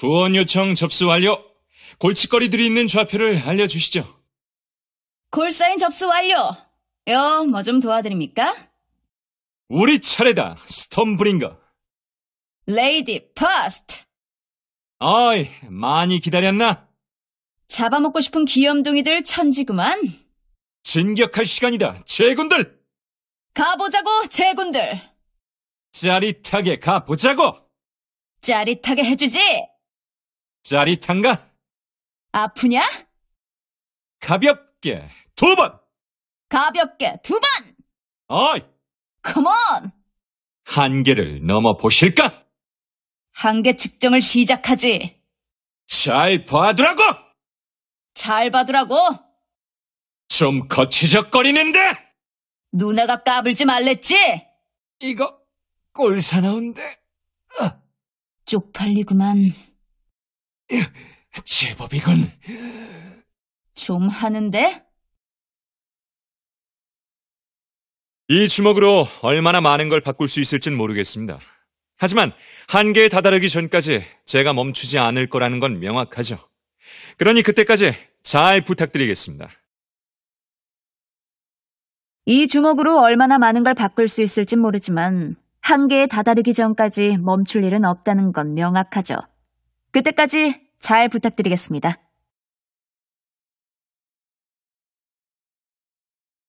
구원 요청 접수 완료. 골칫거리들이 있는 좌표를 알려주시죠. 골사인 접수 완료. 여, 뭐 좀 도와드립니까? 우리 차례다, 스톰브링거. 레이디 퍼스트. 어이, 많이 기다렸나? 잡아먹고 싶은 귀염둥이들 천지구만. 진격할 시간이다, 제군들! 가보자고, 제군들! 짜릿하게 가보자고! 짜릿하게 해주지! 짜릿한가? 아프냐? 가볍게 두 번! 가볍게 두 번! 어이! 컴온! 한계를 넘어보실까? 한계 측정을 시작하지. 잘 봐두라고! 잘 봐두라고! 좀 거치적거리는데! 누나가 까불지 말랬지? 이거 꼴사나운데. 쪽팔리구만. 제법이군. 좀 하는데? 이 주먹으로 얼마나 많은 걸 바꿀 수 있을진 모르겠습니다. 하지만 한계에 다다르기 전까지 제가 멈추지 않을 거라는 건 명확하죠. 그러니 그때까지 잘 부탁드리겠습니다. 이 주먹으로 얼마나 많은 걸 바꿀 수 있을진 모르지만 한계에 다다르기 전까지 멈출 일은 없다는 건 명확하죠. 그때까지 잘 부탁드리겠습니다.